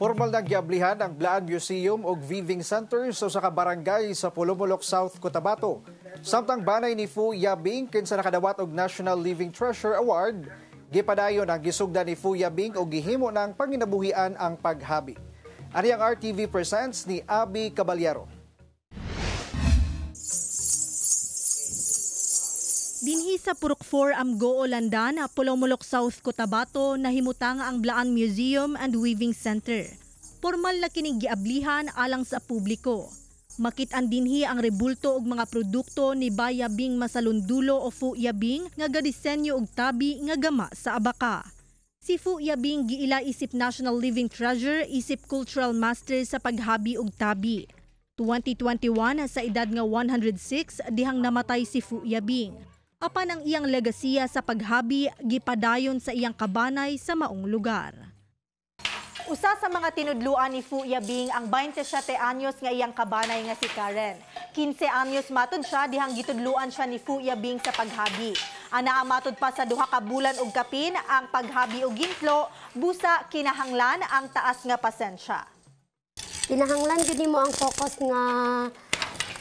Formal na giablihan ang Blaan Museum o Viewing Center sa usa ka barangay sa Pulumulok South Cotabato. Samtang banay ni Fu Yabing kinsa nakadawat og National Living Treasure Award, gipadayon ang gisugdan ni Fu Yabing og gihimo ng panginabuhian ang paghabi. Ari ang RTV presents ni Abi Caballero. Lahi sa Purok 4 am Go Olanda na Pulomulok South Cotabato nahimutang ang Blaan Museum and Weaving Center. Formal na kinigiablihan alang sa publiko. Makitan dinhi ang rebulto og mga produkto ni Bayabing Masalundulo o Fuyabing nga gadisenyo og tabi nga gama sa abaka. Si Fuyabing giila isip National Living Treasure isip Cultural Master sa paghabi og tabi. 2021 sa edad nga 106 dihang namatay si Fuyabing apan ang iyang legasiya sa paghabi gipadayon sa iyang kabanay sa maong lugar. Usa sa mga tinudluan ni Fu Yabing ang 27 anyos nga iyang kabanay nga si Karen. 15 anyos matod siya dihang gitudluan siya ni Fu Yabing sa paghabi. Ana matod pa sa duha ka bulan ug kapin ang paghabi og gintlo busa kinahanglan ang taas nga pasensya. Kinahanglan gid mo ang focus nga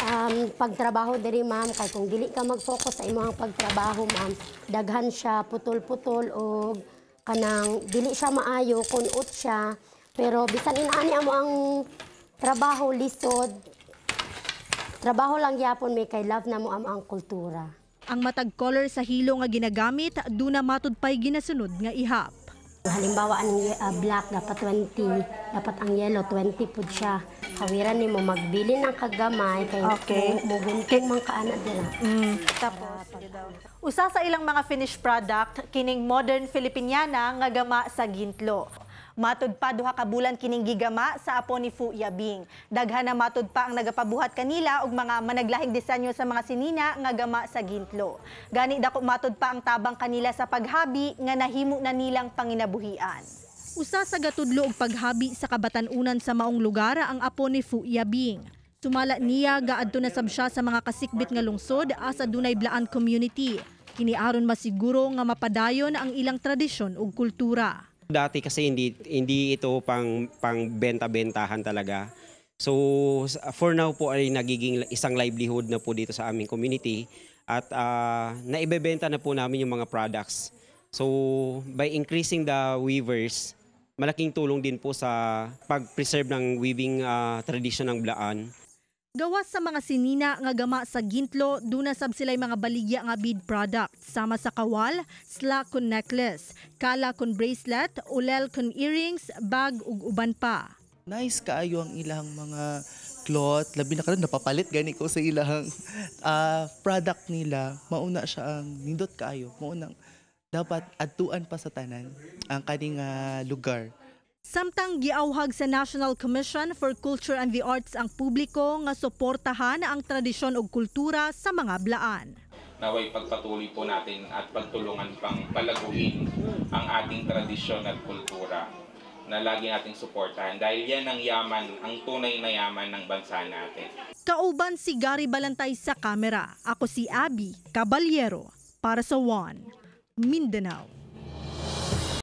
um, pagtrabaho diri ma'am kay kung dili ka mag-focus sa imong pagtrabaho ma'am daghan siya putol-putol og kanang dili siya maayo kunot siya pero bisan inaani amo ang trabaho lisod trabaho lang yapon may kay love na mo amo ang kultura ang matag color sa hilo nga ginagamit duna matudpay ginasunod nga ihap Halimbawa, ang uh, black dapat 20, dapat ang yellow 20 po siya. Kawiran ni mo magbili ng kagamay kay okay. mugunti man kaana dira. Mm. Tapos usa sa ilang mga finished product kining modern Filipiniana nga gama sa gintlo. Matud pa duha ka bulan kining gigama sa apo ni Fu Yabing. Daghan na matud pa ang nagapabuhat kanila og mga managlahing disenyo sa mga sinina nga gama sa gintlo. Gani dako matud pa ang tabang kanila sa paghabi nga nahimo na nilang panginabuhian. Usa sa gatudlo og paghabi sa kabatanunan sa maong lugar ang apo ni Fu Yabing. Sumala niya gaadto na sab siya sa mga kasikbit nga lungsod asa dunay blaan community. Kini aron masiguro nga mapadayon ang ilang tradisyon ug kultura. Dati kasi hindi hindi ito pang pang benta-bentahan talaga. So for now po ay nagiging isang livelihood na po dito sa aming community at uh, naibebenta na po namin yung mga products. So by increasing the weavers, malaking tulong din po sa pag-preserve ng weaving uh, ah, tradition ng Blaan. Gawas sa mga sinina nga gama sa Gintlo, duna sab sila'y mga baligya nga bead product sama sa kawal, slack kon necklace, kala kon bracelet, ulel kon earrings, bag ug uban pa. Nice kaayo ang ilang mga cloth, labi na karon napapalit gani ko sa ilang uh, product nila. Mauna siya ang nindot kaayo, maunang dapat adtuan pa sa tanan ang kaning uh, lugar Samtang giawhag sa National Commission for Culture and the Arts ang publiko nga suportahan ang tradisyon ug kultura sa mga blaan. Naway pagpatuloy po natin at pagtulungan pang palaguin ang ating tradisyon at kultura na lagi nating suportahan dahil yan ang yaman, ang tunay na yaman ng bansa natin. Kauban si Gary Balantay sa kamera. Ako si Abby Caballero para sa One, Mindanao.